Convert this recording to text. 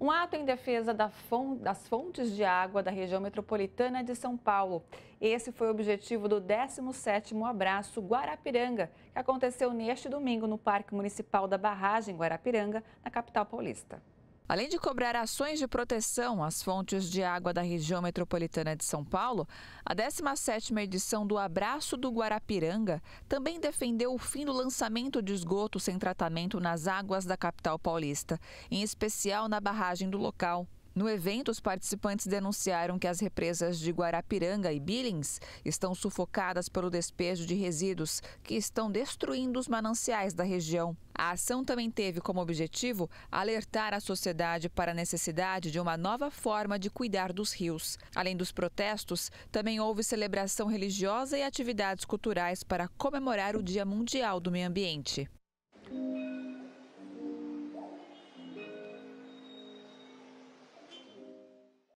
um ato em defesa das fontes de água da região metropolitana de São Paulo. Esse foi o objetivo do 17º Abraço Guarapiranga, que aconteceu neste domingo no Parque Municipal da Barragem Guarapiranga, na capital paulista. Além de cobrar ações de proteção às fontes de água da região metropolitana de São Paulo, a 17ª edição do Abraço do Guarapiranga também defendeu o fim do lançamento de esgoto sem tratamento nas águas da capital paulista, em especial na barragem do local. No evento, os participantes denunciaram que as represas de Guarapiranga e Billings estão sufocadas pelo despejo de resíduos que estão destruindo os mananciais da região. A ação também teve como objetivo alertar a sociedade para a necessidade de uma nova forma de cuidar dos rios. Além dos protestos, também houve celebração religiosa e atividades culturais para comemorar o Dia Mundial do Meio Ambiente.